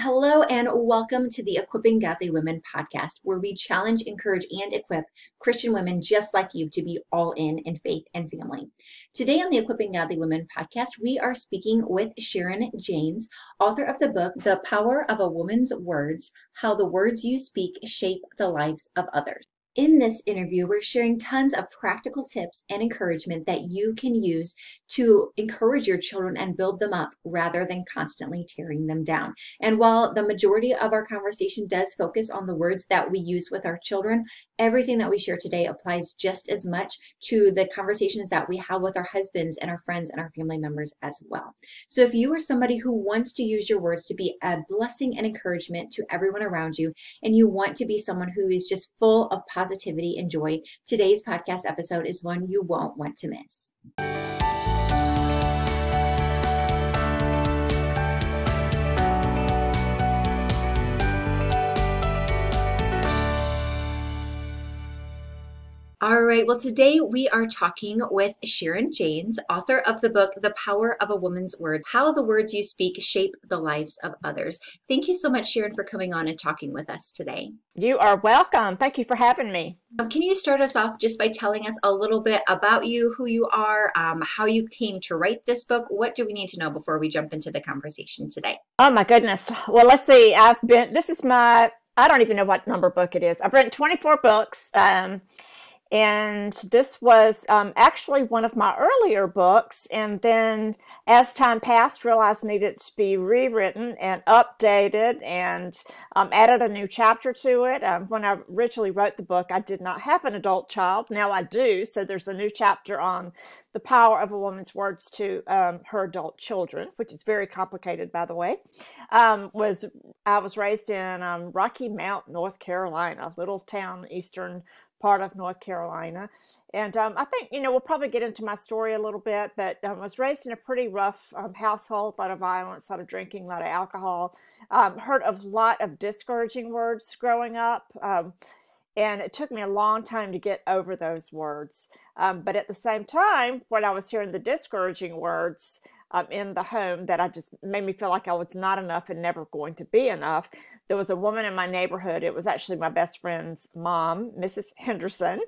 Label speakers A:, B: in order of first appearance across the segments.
A: Hello, and welcome to the Equipping Godly Women podcast, where we challenge, encourage, and equip Christian women just like you to be all in in faith and family. Today on the Equipping Godly Women podcast, we are speaking with Sharon Janes, author of the book, The Power of a Woman's Words How the Words You Speak Shape the Lives of Others. In this interview, we're sharing tons of practical tips and encouragement that you can use to encourage your children and build them up rather than constantly tearing them down. And while the majority of our conversation does focus on the words that we use with our children, everything that we share today applies just as much to the conversations that we have with our husbands and our friends and our family members as well. So if you are somebody who wants to use your words to be a blessing and encouragement to everyone around you, and you want to be someone who is just full of positive positivity and joy. Today's podcast episode is one you won't want to miss. right, well, today we are talking with Sharon Janes, author of the book, The Power of a Woman's Words How the Words You Speak Shape the Lives of Others. Thank you so much, Sharon, for coming on and talking with us today.
B: You are welcome. Thank you for having
A: me. Um, can you start us off just by telling us a little bit about you, who you are, um, how you came to write this book? What do we need to know before we jump into the conversation today?
B: Oh, my goodness. Well, let's see. I've been, this is my, I don't even know what number book it is. I've written 24 books. Um, and this was um, actually one of my earlier books. And then as time passed, realized needed to be rewritten and updated and um, added a new chapter to it. Um, when I originally wrote the book, I did not have an adult child. Now I do. So there's a new chapter on the power of a woman's words to um, her adult children, which is very complicated, by the way. Um, was I was raised in um, Rocky Mount, North Carolina, little town, eastern part of North Carolina. And um, I think, you know, we'll probably get into my story a little bit, but um, I was raised in a pretty rough um, household, a lot of violence, a lot of drinking, a lot of alcohol. Um, heard a lot of discouraging words growing up. Um, and it took me a long time to get over those words. Um, but at the same time, when I was hearing the discouraging words, um, in the home that I just made me feel like I was not enough and never going to be enough. There was a woman in my neighborhood. It was actually my best friend's mom, Mrs. Henderson.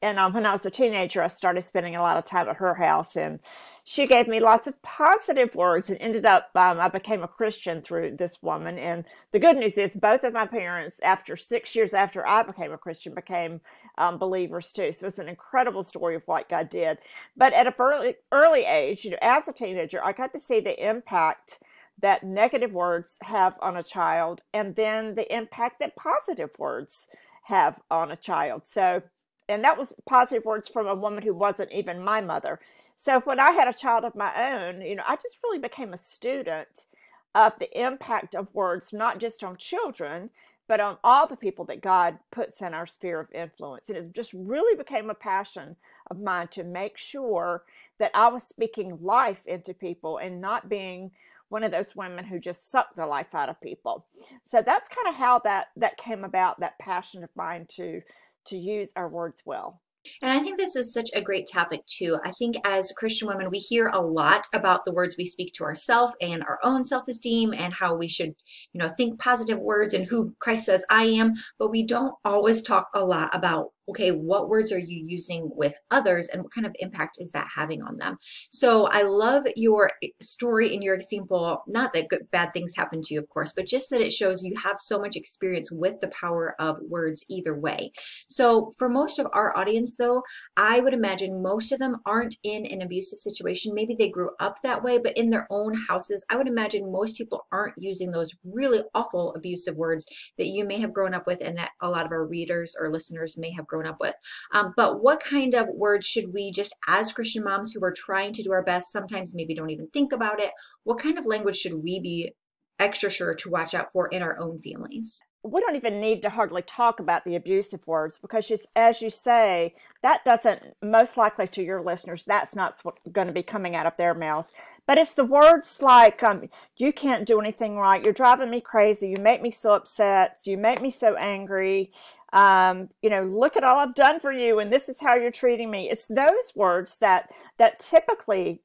B: And um, when I was a teenager, I started spending a lot of time at her house and she gave me lots of positive words and ended up, um, I became a Christian through this woman. And the good news is, both of my parents, after six years after I became a Christian, became um, believers too. So it's an incredible story of what God did. But at a early, early age, you know, as a teenager, I got to see the impact that negative words have on a child and then the impact that positive words have on a child. So and that was positive words from a woman who wasn't even my mother. So when I had a child of my own, you know, I just really became a student of the impact of words, not just on children, but on all the people that God puts in our sphere of influence. And it just really became a passion of mine to make sure that I was speaking life into people and not being one of those women who just sucked the life out of people. So that's kind of how that that came about, that passion of mine to to use our words well.
A: And I think this is such a great topic too. I think as Christian women, we hear a lot about the words we speak to ourselves and our own self-esteem and how we should, you know, think positive words and who Christ says I am, but we don't always talk a lot about okay, what words are you using with others and what kind of impact is that having on them? So I love your eh, story and your example, not that good, bad things happen to you, of course, but just that it shows you have so much experience with the power of words either way. So for most of our audience though, I would imagine most of them aren't in an abusive situation. Maybe they grew up that way, but in their own houses, I would imagine most people aren't using those really awful abusive words that you may have grown up with and that a lot of our readers or listeners may have grown grown up with. Um, but what kind of words should we just as Christian moms who are trying to do our best, sometimes maybe don't even think about it, what kind of language should we be extra sure to watch
B: out for in our own families? we don't even need to hardly talk about the abusive words because just, as you say that doesn't most likely to your listeners that's not going to be coming out of their mouths but it's the words like um, you can't do anything right you're driving me crazy you make me so upset you make me so angry um, you know, look at all I've done for you, and this is how you're treating me. It's those words that that typically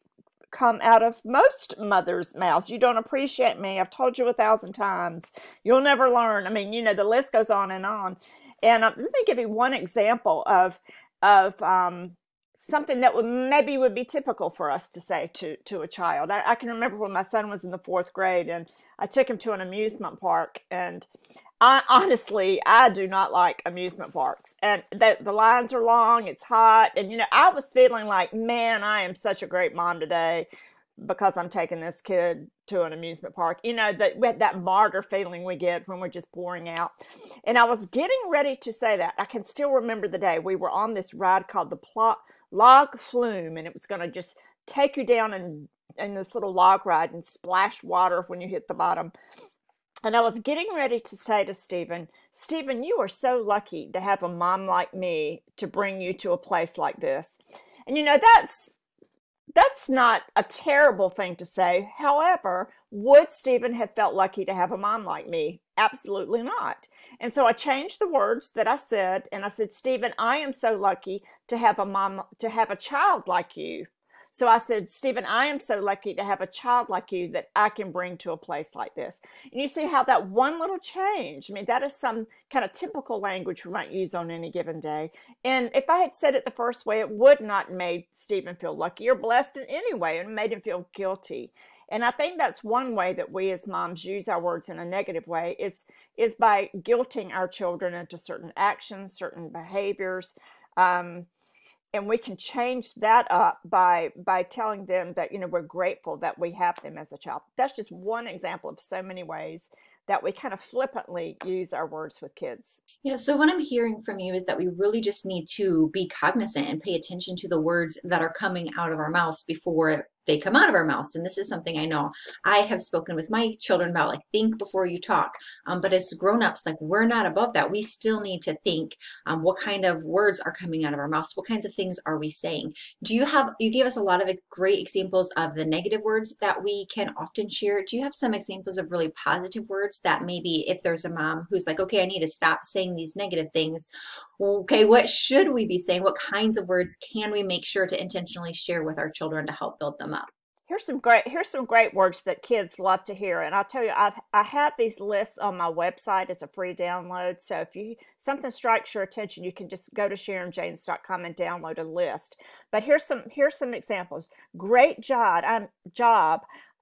B: come out of most mothers' mouths. You don't appreciate me. I've told you a thousand times. You'll never learn. I mean, you know, the list goes on and on. And uh, let me give you one example of of um, something that would maybe would be typical for us to say to to a child. I, I, can remember when my son was in the fourth grade, and I took him to an amusement park, and I, honestly, I do not like amusement parks, and the, the lines are long. It's hot, and you know, I was feeling like, man, I am such a great mom today because I'm taking this kid to an amusement park. You know, that we had that martyr feeling we get when we're just pouring out. And I was getting ready to say that. I can still remember the day we were on this ride called the Plot Log Flume, and it was going to just take you down and in, in this little log ride and splash water when you hit the bottom. And I was getting ready to say to Stephen, Stephen, you are so lucky to have a mom like me to bring you to a place like this. And you know, that's that's not a terrible thing to say. However, would Stephen have felt lucky to have a mom like me? Absolutely not. And so I changed the words that I said and I said, Stephen, I am so lucky to have a mom to have a child like you so I said, Stephen, I am so lucky to have a child like you that I can bring to a place like this. And you see how that one little change, I mean, that is some kind of typical language we might use on any given day. And if I had said it the first way, it would not made Stephen feel lucky or blessed in any way and made him feel guilty. And I think that's one way that we as moms use our words in a negative way is is by guilting our children into certain actions, certain behaviors. Um, and we can change that up by by telling them that you know we're grateful that we have them as a child that's just one example of so many ways that we kind of flippantly use our words with kids.
A: Yeah, so what I'm hearing from you is that we really just need to be cognizant and pay attention to the words that are coming out of our mouths before they come out of our mouths. And this is something I know I have spoken with my children about, like think before you talk. Um, but as grown-ups, like we're not above that. We still need to think um, what kind of words are coming out of our mouths. What kinds of things are we saying? Do you have, you gave us a lot of great examples of the negative words that we can often share. Do you have some examples of really positive words that maybe if there's a mom who's like, okay, I need to stop saying these negative things. Okay, what should we be saying? What kinds of words can we make sure to intentionally share with our children to help build them up?
B: Here's some great here's some great words that kids love to hear, and I'll tell you, I've I have these lists on my website as a free download. So if you something strikes your attention, you can just go to SharonJanes.com and download a list. But here's some here's some examples. Great job, I'm, um, job.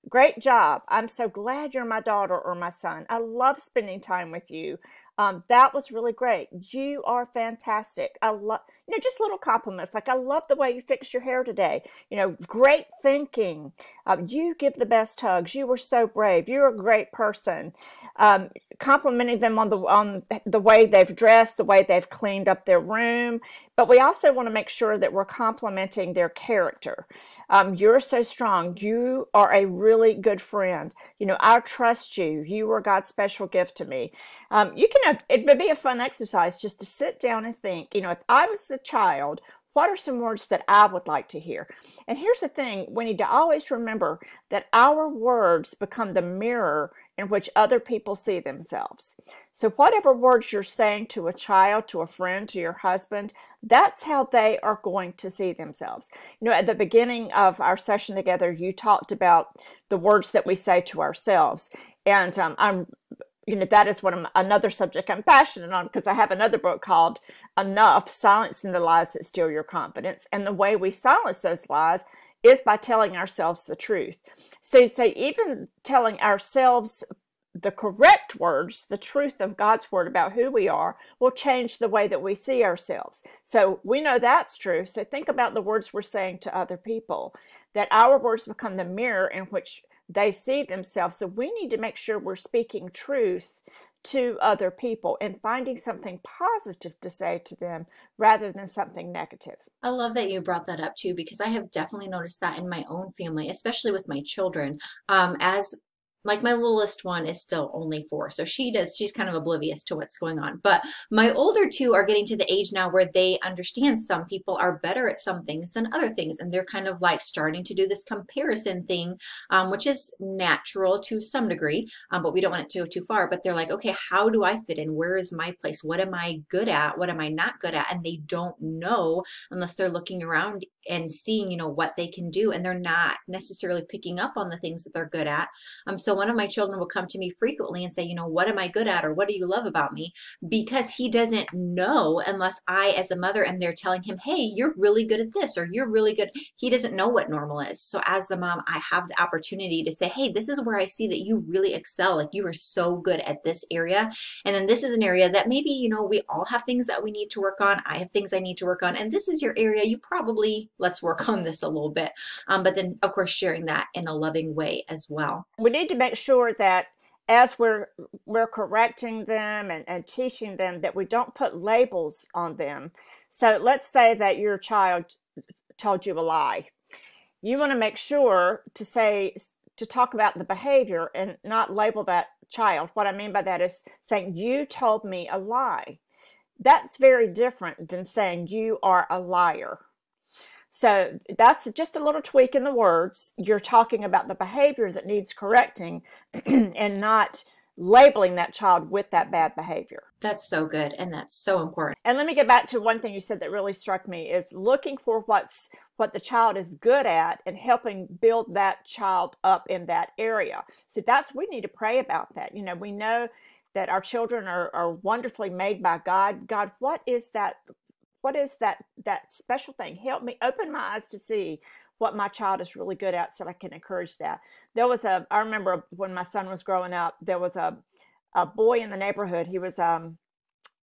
B: Great job. I'm so glad you're my daughter or my son. I love spending time with you. Um, that was really great. You are fantastic. I love, you know, just little compliments. Like, I love the way you fixed your hair today. You know, great thinking. Um, you give the best hugs. You were so brave. You're a great person. Um, complimenting them on the, on the way they've dressed, the way they've cleaned up their room. But we also want to make sure that we're complimenting their character. Um, you're so strong. You are a really good friend. You know, I trust you. You are God's special gift to me. Um, you can, it would be a fun exercise just to sit down and think, you know, if I was a child, what are some words that I would like to hear? And here's the thing we need to always remember that our words become the mirror in which other people see themselves. So, whatever words you're saying to a child, to a friend, to your husband, that's how they are going to see themselves. You know, at the beginning of our session together, you talked about the words that we say to ourselves. And um, I'm, you know, that is one I'm, another subject I'm passionate on because I have another book called Enough Silencing the Lies That Steal Your Confidence. And the way we silence those lies is by telling ourselves the truth. So, so even telling ourselves the correct words, the truth of God's word about who we are, will change the way that we see ourselves. So we know that's true. So think about the words we're saying to other people, that our words become the mirror in which they see themselves. So we need to make sure we're speaking truth to other people and finding something positive to say to them rather than something negative.
A: I love that you brought that up too, because I have definitely noticed that in my own family, especially with my children. Um, as like my littlest one is still only four so she does she's kind of oblivious to what's going on but my older two are getting to the age now where they understand some people are better at some things than other things and they're kind of like starting to do this comparison thing um, which is natural to some degree um, but we don't want it to go too far but they're like okay how do i fit in where is my place what am i good at what am i not good at and they don't know unless they're looking around and seeing you know what they can do and they're not necessarily picking up on the things that they're good at um, so so one of my children will come to me frequently and say, you know, what am I good at or what do you love about me? Because he doesn't know unless I, as a mother, am there telling him, hey, you're really good at this or you're really good. He doesn't know what normal is. So as the mom, I have the opportunity to say, hey, this is where I see that you really excel. Like you are so good at this area. And then this is an area that maybe, you know, we all have things that we need to work on. I have things I need to work on. And this is your area. You probably, let's work on this a little bit. Um, but then, of course, sharing that in a loving way as well.
B: We need to make sure that as we're we're correcting them and, and teaching them that we don't put labels on them so let's say that your child told you a lie you want to make sure to say to talk about the behavior and not label that child what i mean by that is saying you told me a lie that's very different than saying you are a liar so that's just a little tweak in the words. You're talking about the behavior that needs correcting and not labeling that child with that bad behavior. That's so good and that's so important. And let me get back to one thing you said that really struck me is looking for what's what the child is good at and helping build that child up in that area. So that's we need to pray about that. You know, we know that our children are, are wonderfully made by God. God, what is that what is that that special thing help me open my eyes to see what my child is really good at so i can encourage that there was a i remember when my son was growing up there was a a boy in the neighborhood he was um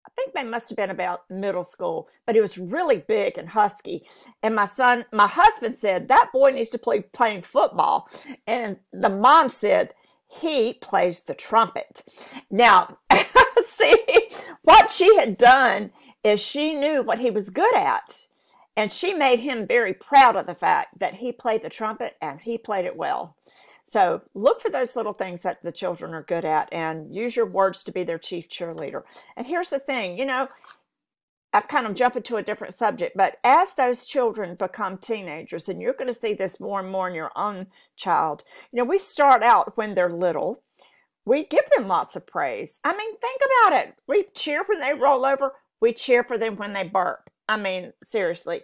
B: I think they must have been about middle school, but he was really big and husky. And my son, my husband said, that boy needs to play playing football. And the mom said, he plays the trumpet. Now, see what she had done is she knew what he was good at. And she made him very proud of the fact that he played the trumpet and he played it well. So look for those little things that the children are good at and use your words to be their chief cheerleader. And here's the thing, you know, I've kind of jumped into a different subject, but as those children become teenagers, and you're going to see this more and more in your own child, you know, we start out when they're little. We give them lots of praise. I mean, think about it. We cheer when they roll over we cheer for them when they burp. I mean, seriously.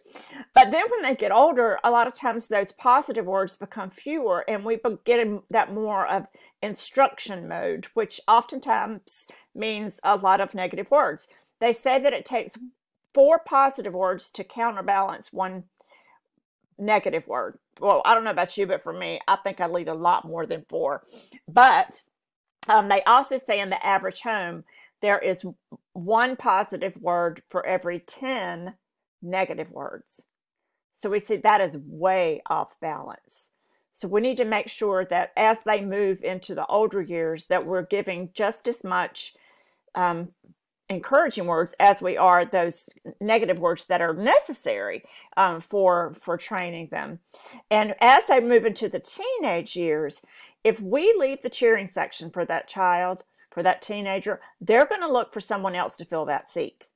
B: But then when they get older, a lot of times those positive words become fewer and we get in that more of instruction mode, which oftentimes means a lot of negative words. They say that it takes four positive words to counterbalance one negative word. Well, I don't know about you, but for me, I think I need a lot more than four. But um, they also say in the average home there is one positive word for every 10 negative words. So we see that is way off balance. So we need to make sure that as they move into the older years, that we're giving just as much um, encouraging words as we are those negative words that are necessary um, for for training them. And as they move into the teenage years, if we leave the cheering section for that child, for that teenager, they're going to look for someone else to fill that seat.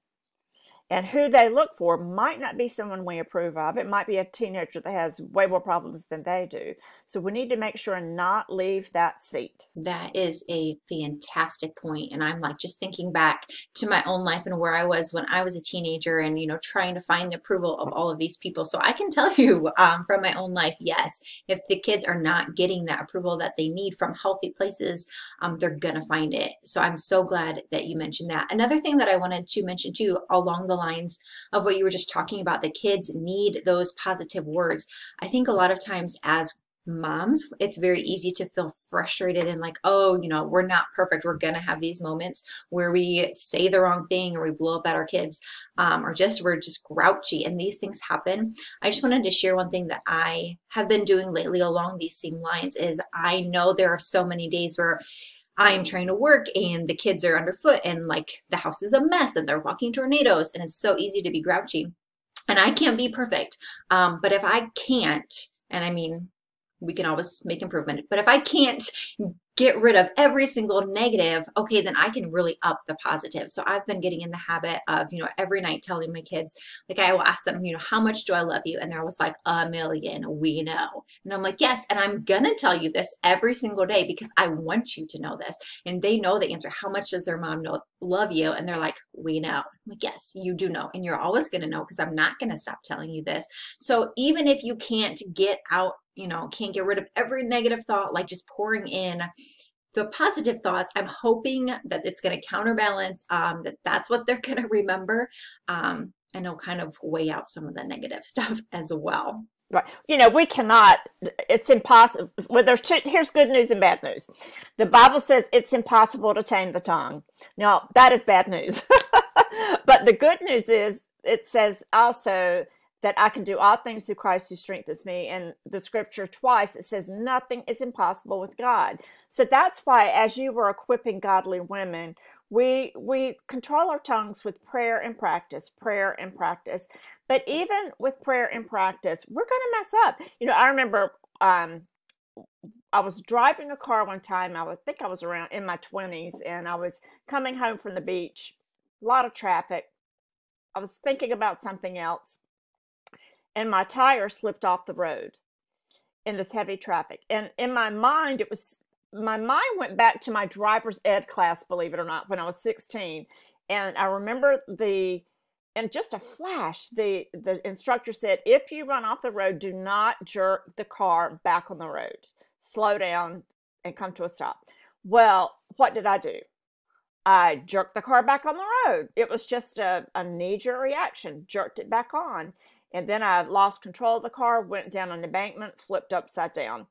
B: And who they look for might not be someone we approve of. It might be a teenager that has way more problems than they do. So we need to make sure and not leave that seat. That
A: is a fantastic point. And I'm like just thinking back to my own life and where I was when I was a teenager and, you know, trying to find the approval of all of these people. So I can tell you um, from my own life, yes, if the kids are not getting that approval that they need from healthy places, um, they're going to find it. So I'm so glad that you mentioned that. Another thing that I wanted to mention too, along the the lines of what you were just talking about. The kids need those positive words. I think a lot of times as moms, it's very easy to feel frustrated and like, oh, you know, we're not perfect. We're going to have these moments where we say the wrong thing or we blow up at our kids um, or just we're just grouchy and these things happen. I just wanted to share one thing that I have been doing lately along these same lines is I know there are so many days where I am trying to work and the kids are underfoot and like the house is a mess and they're walking tornadoes and it's so easy to be grouchy. And I can't be perfect. Um, but if I can't, and I mean, we can always make improvement, but if I can't get rid of every single negative, okay, then I can really up the positive. So I've been getting in the habit of, you know, every night telling my kids, like I will ask them, you know, how much do I love you? And they're always like, a million, we know. And I'm like, yes, and I'm gonna tell you this every single day because I want you to know this. And they know the answer. How much does their mom know love you? And they're like, we know. I'm like, yes, you do know. And you're always gonna know because I'm not gonna stop telling you this. So even if you can't get out you know, can't get rid of every negative thought, like just pouring in the positive thoughts, I'm hoping that it's going to counterbalance, um, that that's what they're going to remember. Um, and it'll kind
B: of weigh out some of the negative stuff as well. Right. You know, we cannot, it's impossible. Well, there's two, here's good news and bad news. The Bible says it's impossible to tame the tongue. Now, that is bad news. but the good news is it says also that I can do all things through Christ who strengthens me. And the scripture twice it says, nothing is impossible with God. So that's why, as you were equipping godly women, we we control our tongues with prayer and practice, prayer and practice. But even with prayer and practice, we're going to mess up. You know, I remember um, I was driving a car one time. I would think I was around in my twenties, and I was coming home from the beach. A lot of traffic. I was thinking about something else and my tire slipped off the road in this heavy traffic. And in my mind, it was my mind went back to my driver's ed class, believe it or not, when I was 16. And I remember the and just a flash, the the instructor said, if you run off the road, do not jerk the car back on the road. Slow down and come to a stop. Well, what did I do? I jerked the car back on the road. It was just a, a knee jerk reaction, jerked it back on. And then I lost control of the car, went down an embankment, flipped upside down.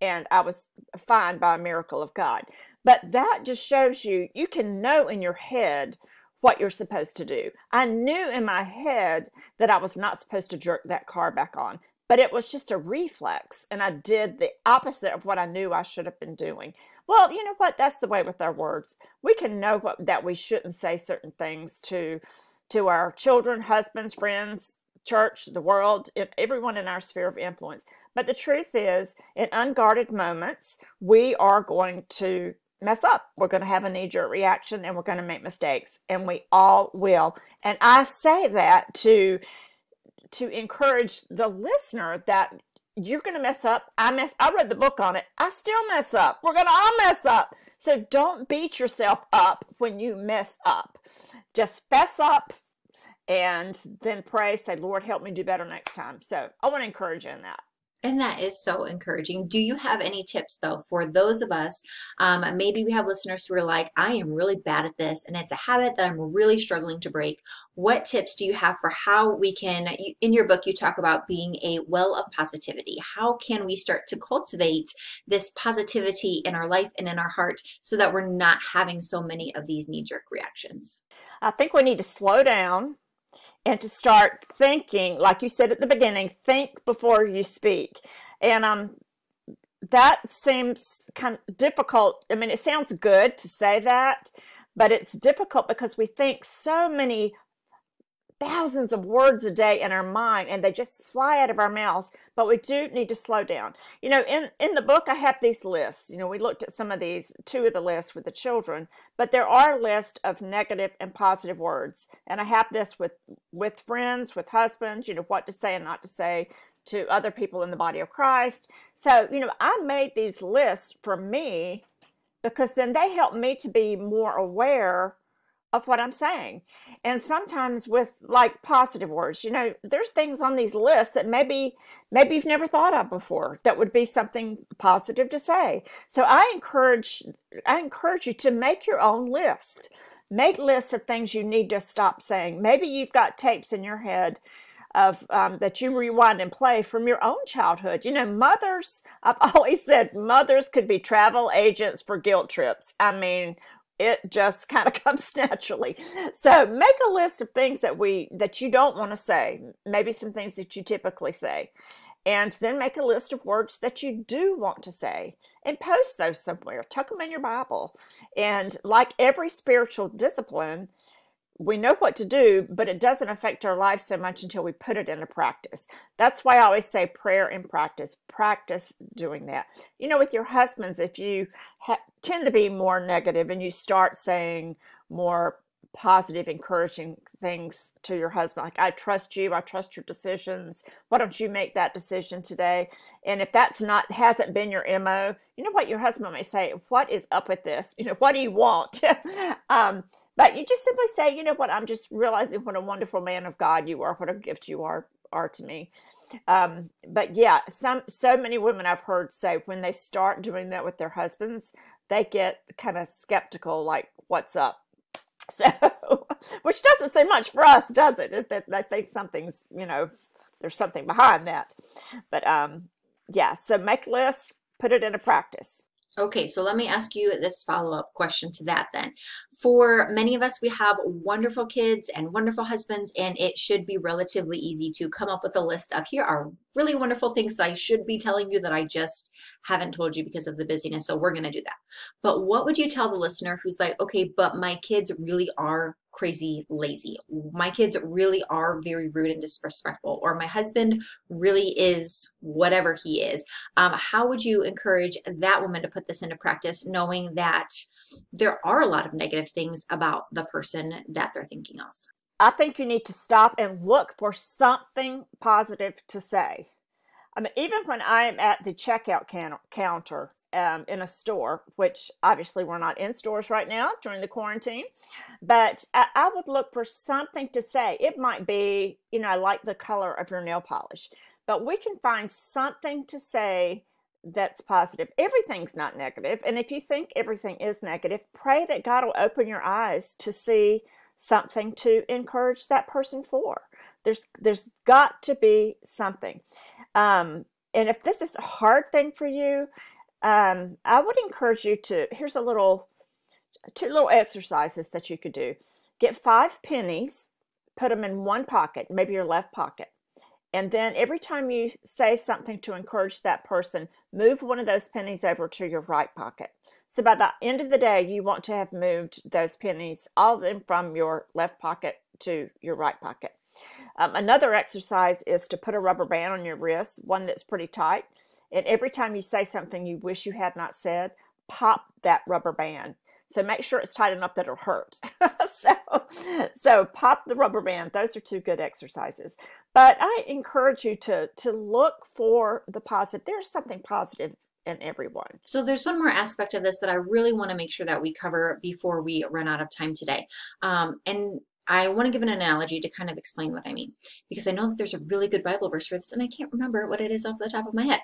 B: And I was fine by a miracle of God. But that just shows you, you can know in your head what you're supposed to do. I knew in my head that I was not supposed to jerk that car back on, but it was just a reflex. And I did the opposite of what I knew I should have been doing. Well, you know what? That's the way with our words. We can know what, that we shouldn't say certain things to to our children, husbands, friends, church, the world, everyone in our sphere of influence. But the truth is, in unguarded moments, we are going to mess up. We're going to have a knee jerk reaction and we're going to make mistakes, and we all will. And I say that to to encourage the listener that you're going to mess up. I mess I read the book on it. I still mess up. We're going to all mess up. So don't beat yourself up when you mess up. Just fess up and then pray, say, Lord, help me do better next time. So I want to encourage you in that. And that
A: is so encouraging. Do you have any tips though for those of us? Um, maybe we have listeners who are like, I am really bad at this, and it's a habit that I'm really struggling to break. What tips do you have for how we can? In your book, you talk about being a well of positivity. How can we start to cultivate this positivity in our life and in our heart so that we're not having so many
B: of these knee jerk reactions? I think we need to slow down and to start thinking, like you said at the beginning, think before you speak. And um, that seems kind of difficult. I mean, it sounds good to say that, but it's difficult because we think so many thousands of words a day in our mind and they just fly out of our mouths but we do need to slow down you know in in the book i have these lists you know we looked at some of these two of the lists with the children but there are lists of negative and positive words and i have this with with friends with husbands you know what to say and not to say to other people in the body of christ so you know i made these lists for me because then they help me to be more aware of what I'm saying. And sometimes with like positive words, you know, there's things on these lists that maybe maybe you've never thought of before that would be something positive to say. So I encourage I encourage you to make your own list. Make lists of things you need to stop saying. Maybe you've got tapes in your head of um, that you rewind and play from your own childhood. You know, mothers, I've always said mothers could be travel agents for guilt trips. I mean, it just kind of comes naturally. So make a list of things that we that you don't want to say, maybe some things that you typically say. And then make a list of words that you do want to say and post those somewhere. Tuck them in your Bible. And like every spiritual discipline, we know what to do, but it doesn't affect our life so much until we put it into practice. That's why I always say prayer in practice, practice doing that. You know, with your husbands, if you ha- tend to be more negative and you start saying more positive, encouraging things to your husband, like, I trust you, I trust your decisions. Why don't you make that decision today? And if that's not, hasn't been your MO, you know what your husband may say, What is up with this? You know, what do you want? um, but you just simply say, you know what, I'm just realizing what a wonderful man of God you are, what a gift you are are to me. Um, but yeah, some so many women I've heard say when they start doing that with their husbands, they get kind of skeptical, like, what's up? So, which doesn't say much for us, does it? If they, they think something's, you know, there's something behind that. But um, yeah, so make list, put it into practice. Okay, so let me ask you this follow-up question to that then.
A: For many of us, we have wonderful kids and wonderful husbands, and it should be relatively easy to come up with a list of here are really wonderful things that I should be telling you that I just haven't told you because of the busyness, so we're gonna do that. But what would you tell the listener who's like, okay, but my kids really are crazy lazy. My kids really are very rude and disrespectful, or my husband really is whatever he is. Um, how would you encourage that woman to put this into practice, knowing that there are a lot of negative things about the person that they're thinking of?
B: I think you need to stop and look for something positive to say. I mean, even when I am at the checkout counter, um, in a store, which obviously we're not in stores right now during the quarantine. But I, I, would look for something to say. It might be, you know, I like the color of your nail polish, but we can find something to say that's positive. Everything's not negative. And if you think everything is negative, pray that God will open your eyes to see something to encourage that person for. There's there's got to be something. Um, and if this is a hard thing for you, um, I would encourage you to. Here's a little, two little exercises that you could do. Get five pennies, put them in one pocket, maybe your left pocket, and then every time you say something to encourage that person, move one of those pennies over to your right pocket. So by the end of the day, you want to have moved those pennies, all of them from your left pocket to your right pocket. Um, another exercise is to put a rubber band on your wrist, one that's pretty tight, and every time you say something you wish you had not said, pop that rubber band. So make sure it's tight enough that it'll hurt. so, so pop the rubber band. Those are two good exercises. But I encourage you to to look for the positive. There's something positive in everyone.
A: So there's one more aspect of this that I really want to make sure that we cover before we run out of time today. Um, and I want to give an analogy to kind of explain what I mean, because I know that there's a really good Bible verse for this, and I can't remember what it is off the top of my head.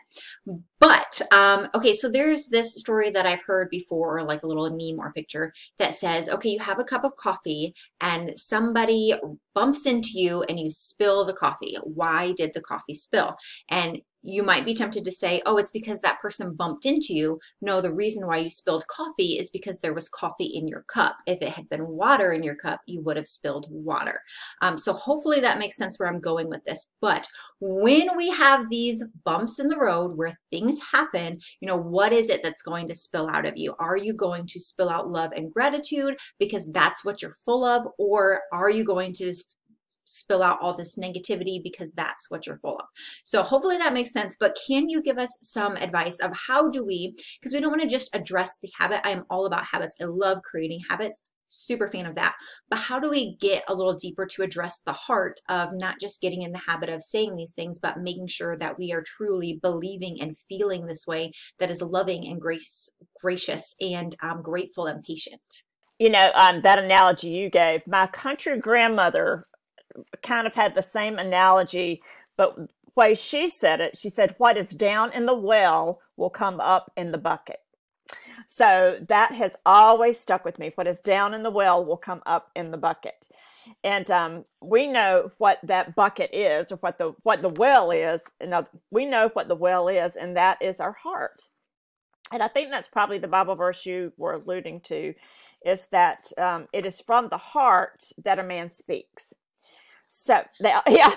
A: But, um, okay, so there's this story that I've heard before, or like a little meme or picture that says, okay, you have a cup of coffee, and somebody bumps into you, and you spill the coffee. Why did the coffee spill? And you might be tempted to say, oh, it's because that person bumped into you. No, the reason why you spilled coffee is because there was coffee in your cup. If it had been water in your cup, you would have spilled water. Um, so hopefully that makes sense where I'm going with this. But when we have these bumps in the road where things happen, you know, what is it that's going to spill out of you? Are you going to spill out love and gratitude because that's what you're full of? Or are you going to spill out all this negativity because that's what you're full of. So hopefully that makes sense, but can you give us some advice of how do we, because we don't want to just address the habit. I am all about habits. I love creating habits super fan of that. But how do we get a little deeper to address the heart of not just getting in the habit of saying these things, but making sure that we are truly believing and feeling this way that is loving and grace, gracious and um, grateful and patient?
B: You know, um, that analogy you gave, my country grandmother kind of had the same analogy, but way she said it, she said, What is down in the well will come up in the bucket. So that has always stuck with me. What is down in the well will come up in the bucket. And um, we know what that bucket is or what the what the well is. And we know what the well is, and that is our heart. And I think that's probably the Bible verse you were alluding to is that um, it is from the heart that a man speaks. So they, yeah.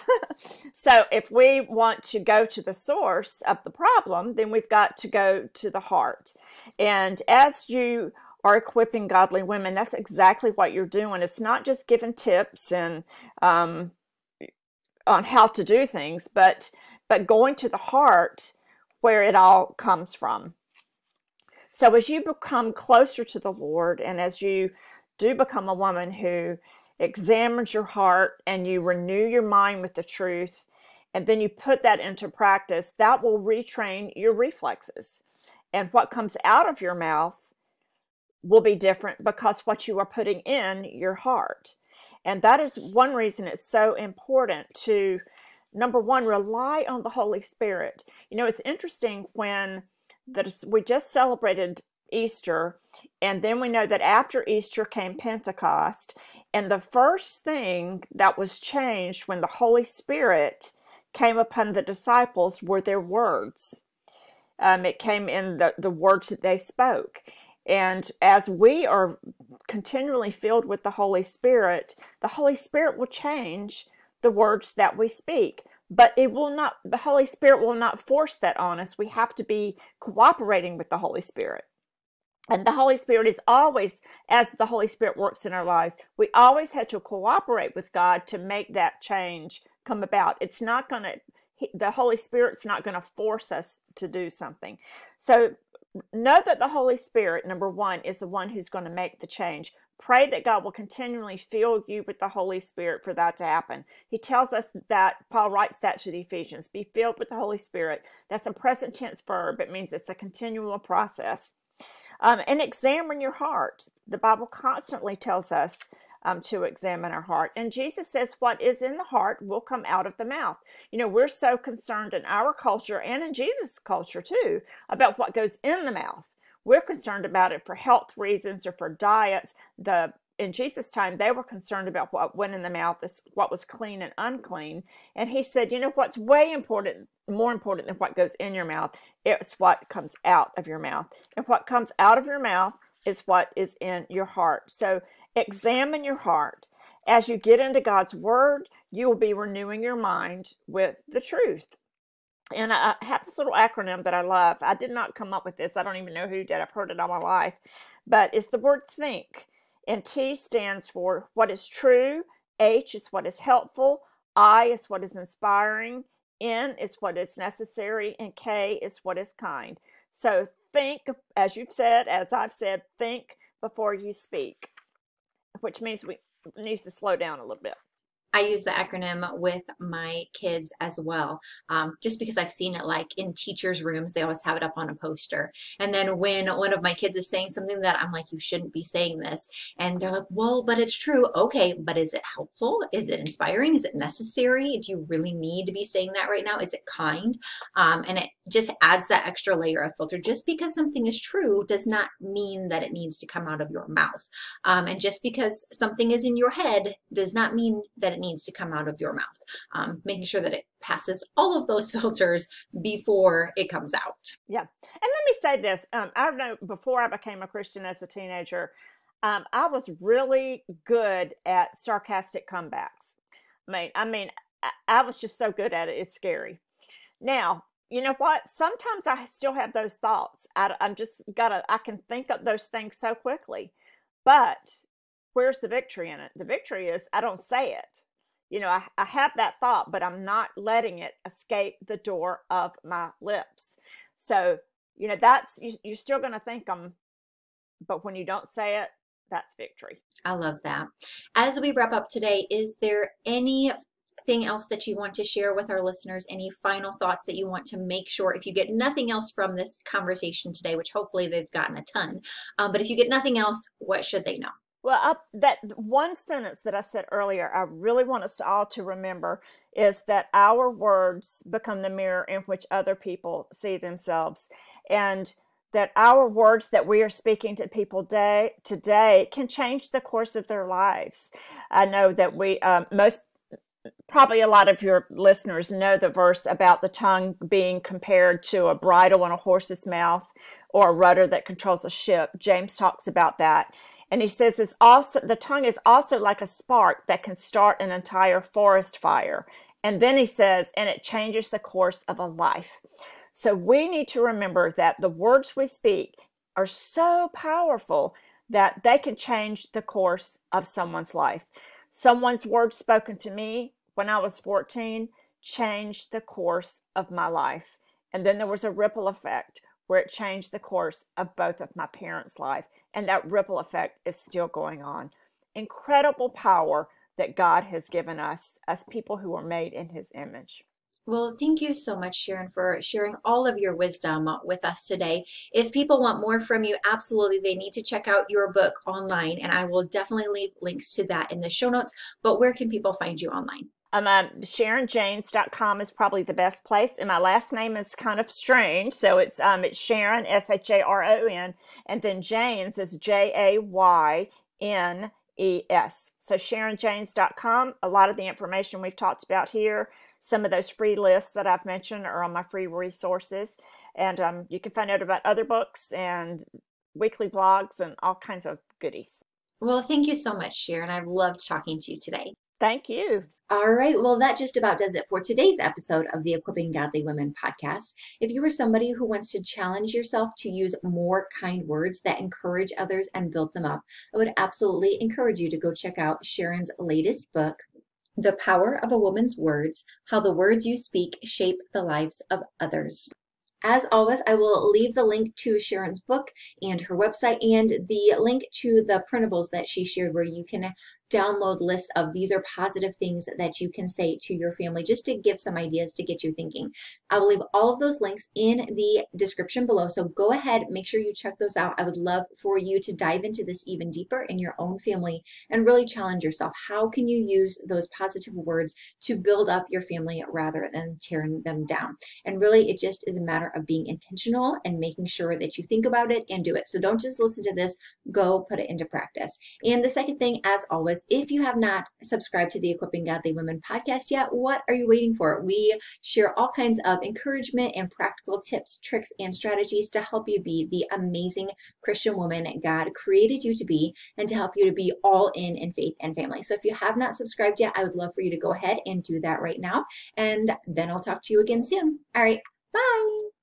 B: so if we want to go to the source of the problem, then we've got to go to the heart. And as you are equipping godly women, that's exactly what you're doing. It's not just giving tips and um, on how to do things, but but going to the heart where it all comes from. So as you become closer to the Lord, and as you do become a woman who examines your heart and you renew your mind with the truth, and then you put that into practice, that will retrain your reflexes. And what comes out of your mouth will be different because what you are putting in your heart. And that is one reason it's so important to, number one, rely on the Holy Spirit. You know, it's interesting when that we just celebrated Easter, and then we know that after Easter came Pentecost, and the first thing that was changed when the Holy Spirit came upon the disciples were their words. Um, it came in the, the words that they spoke. And as we are continually filled with the Holy Spirit, the Holy Spirit will change the words that we speak. But it will not, the Holy Spirit will not force that on us. We have to be cooperating with the Holy Spirit. And the Holy Spirit is always, as the Holy Spirit works in our lives, we always had to cooperate with God to make that change come about. It's not going to, the Holy Spirit's not going to force us to do something. So know that the Holy Spirit, number one, is the one who's going to make the change. Pray that God will continually fill you with the Holy Spirit for that to happen. He tells us that, Paul writes that to the Ephesians be filled with the Holy Spirit. That's a present tense verb, it means it's a continual process. Um, and examine your heart. The Bible constantly tells us um, to examine our heart. And Jesus says, What is in the heart will come out of the mouth. You know, we're so concerned in our culture and in Jesus' culture too about what goes in the mouth. We're concerned about it for health reasons or for diets. The in Jesus' time, they were concerned about what went in the mouth, is what was clean and unclean. And he said, you know what's way important, more important than what goes in your mouth, it's what comes out of your mouth. And what comes out of your mouth is what is in your heart. So examine your heart. As you get into God's word, you will be renewing your mind with the truth. And I have this little acronym that I love. I did not come up with this. I don't even know who did. I've heard it all my life. But it's the word think. And T stands for what is true, H is what is helpful, I is what is inspiring, N is what is necessary, and K is what is kind. So think, as you've said, as I've said, think before you speak, which means we needs to slow down a little bit.
A: I use the acronym with my kids as well, um, just because I've seen it like in teachers' rooms, they always have it up on a poster. And then when one of my kids is saying something that I'm like, you shouldn't be saying this. And they're like, well, but it's true. Okay, but is it helpful? Is it inspiring? Is it necessary? Do you really need to be saying that right now? Is it kind? Um, and it just adds that extra layer of filter. Just because something is true does not mean that it needs to come out of your mouth. Um, and just because something is in your head does not mean that it needs to come out of your mouth. Um, making sure that it passes all of those filters before it comes out.
B: Yeah. And let me say this um, I know before I became a Christian as a teenager, um, I was really good at sarcastic comebacks. I mean, I mean, I was just so good at it. It's scary. Now, you know what? Sometimes I still have those thoughts. I, am just gotta. I can think of those things so quickly, but where's the victory in it? The victory is I don't say it. You know, I, I have that thought, but I'm not letting it escape the door of my lips. So, you know, that's you, you're still gonna think them, but when you don't say it, that's victory.
A: I love that.
B: As we wrap up today, is there any anything else that you want
A: to share with our listeners, any final thoughts that you want to make sure, if you get nothing else from this conversation today, which hopefully they've gotten a ton, um, but if you get nothing else, what should they know? Well,
B: that one sentence that I said earlier, I really want us all to remember is that our words become the mirror in which other people see themselves. And that our words that we are speaking to people day today can change the course of their lives. I know that we um, most probably a lot of your listeners know the verse about the tongue being compared to a bridle in a horse's mouth or a rudder that controls a ship. James talks about that. And he says it's also the tongue is also like a spark that can start an entire forest fire. And then he says, and it changes the course of a life. So we need to remember that the words we speak are so powerful that they can change the course of someone's life. Someone's word spoken to me when I was 14 changed the course of my life. And then there was a ripple effect where it changed the course of both of my parents' life. And that ripple effect is still going on. Incredible power that God has given us, us people who are made in his image.
A: Well, thank you so much, Sharon, for sharing all of your wisdom uh, with us today. If people want more from you, absolutely, they need to check out your book online, and I will definitely
B: leave links to that in the show notes. But where can people find you online? Um, um, SharonJames.com is probably the best place. And my last name is kind of strange. So it's, um, it's Sharon, S H A R O N. And then James is J A Y N E S. So SharonJanes.com. A lot of the information we've talked about here, some of those free lists that I've mentioned are on my free resources. And um, you can find out about other books and weekly blogs and all kinds of goodies.
A: Well, thank you so much, Sharon. I've loved talking to you today. Thank you. All right. Well, that just about does it for today's episode of the Equipping Godly Women podcast. If you are somebody who wants to challenge yourself to use more kind words that encourage others and build them up, I would absolutely encourage you to go check out Sharon's latest book, the Power of a Woman's Words How the Words You Speak Shape the Lives of Others. As always, I will leave the link to Sharon's book and her website and the link to the printables that she shared where you can download list of these are positive things that you can say to your family just to give some ideas to get you thinking. I will leave all of those links in the description below. So go ahead, make sure you check those out. I would love for you to dive into this even deeper in your own family and really challenge yourself. How can you use those positive words to build up your family rather than tearing them down? And really, it just is a matter of being intentional and making sure that you think about it and do it. So don't just listen to this, go put it into practice. And the second thing, as always, is if you have not subscribed to the Equipping Godly Women podcast yet, what are you waiting for? We share all kinds of encouragement and practical tips, tricks, and strategies to help you be the amazing Christian woman God created you to be and to help you to be all in in faith and family. So if you have not subscribed yet, I would love for you to go ahead and do that right now. And then I'll talk to you again soon. All right, bye.